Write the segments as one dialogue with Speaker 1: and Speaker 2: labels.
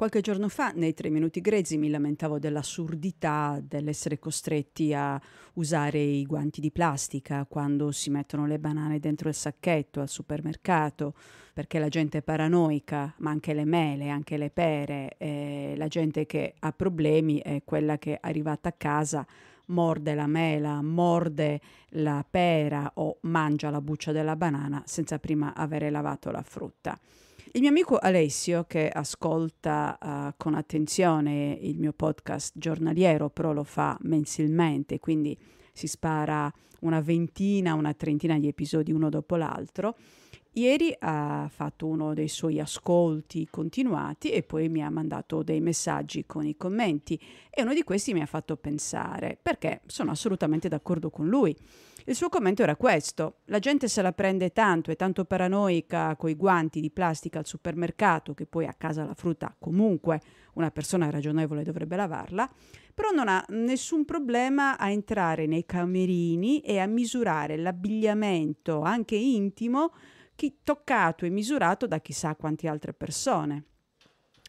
Speaker 1: Qualche giorno fa, nei tre minuti grezzi, mi lamentavo dell'assurdità dell'essere costretti a usare i guanti di plastica quando si mettono le banane dentro il sacchetto al supermercato, perché la gente è paranoica, ma anche le mele, anche le pere, eh, la gente che ha problemi è quella che arrivata a casa morde la mela, morde la pera o mangia la buccia della banana senza prima avere lavato la frutta. Il mio amico Alessio, che ascolta uh, con attenzione il mio podcast giornaliero, però lo fa mensilmente, quindi si spara una ventina, una trentina di episodi uno dopo l'altro, Ieri ha fatto uno dei suoi ascolti continuati e poi mi ha mandato dei messaggi con i commenti e uno di questi mi ha fatto pensare perché sono assolutamente d'accordo con lui. Il suo commento era questo: la gente se la prende tanto, è tanto paranoica coi guanti di plastica al supermercato che poi a casa la frutta comunque una persona ragionevole dovrebbe lavarla, però non ha nessun problema a entrare nei camerini e a misurare l'abbigliamento anche intimo toccato e misurato da chissà quante altre persone.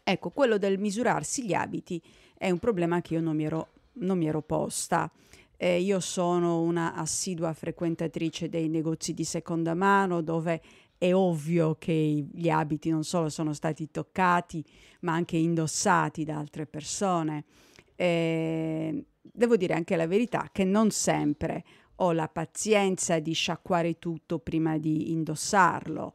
Speaker 1: Ecco, quello del misurarsi gli abiti è un problema che io non mi ero, non mi ero posta. Eh, io sono una assidua frequentatrice dei negozi di seconda mano dove è ovvio che gli abiti non solo sono stati toccati ma anche indossati da altre persone. Eh, devo dire anche la verità che non sempre ho la pazienza di sciacquare tutto prima di indossarlo.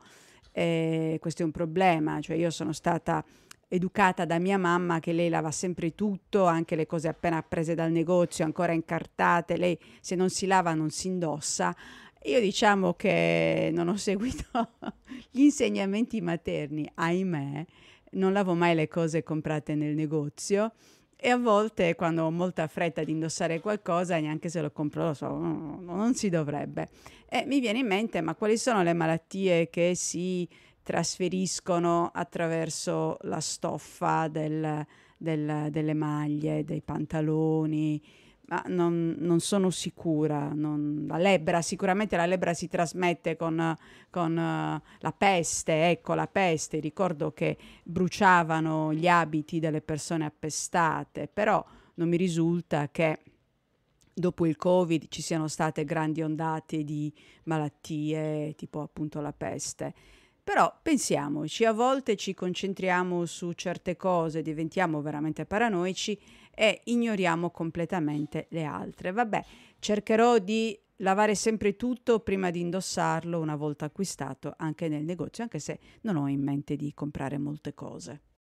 Speaker 1: Eh, questo è un problema, cioè io sono stata educata da mia mamma che lei lava sempre tutto, anche le cose appena prese dal negozio, ancora incartate, lei se non si lava non si indossa. Io diciamo che non ho seguito gli insegnamenti materni, ahimè, non lavo mai le cose comprate nel negozio e a volte quando ho molta fretta di indossare qualcosa, neanche se lo compro, lo so, non si dovrebbe. E mi viene in mente, ma quali sono le malattie che si trasferiscono attraverso la stoffa del, del, delle maglie, dei pantaloni? ma non, non sono sicura. Non... la lebbra, sicuramente la lebbra si trasmette con, con uh, la peste, ecco la peste. Ricordo che bruciavano gli abiti delle persone appestate, però non mi risulta che dopo il Covid ci siano state grandi ondate di malattie tipo appunto la peste. Però pensiamoci, a volte ci concentriamo su certe cose, diventiamo veramente paranoici e ignoriamo completamente le altre. Vabbè, cercherò di lavare sempre tutto prima di indossarlo una volta acquistato anche nel negozio, anche se non ho in mente di comprare molte cose.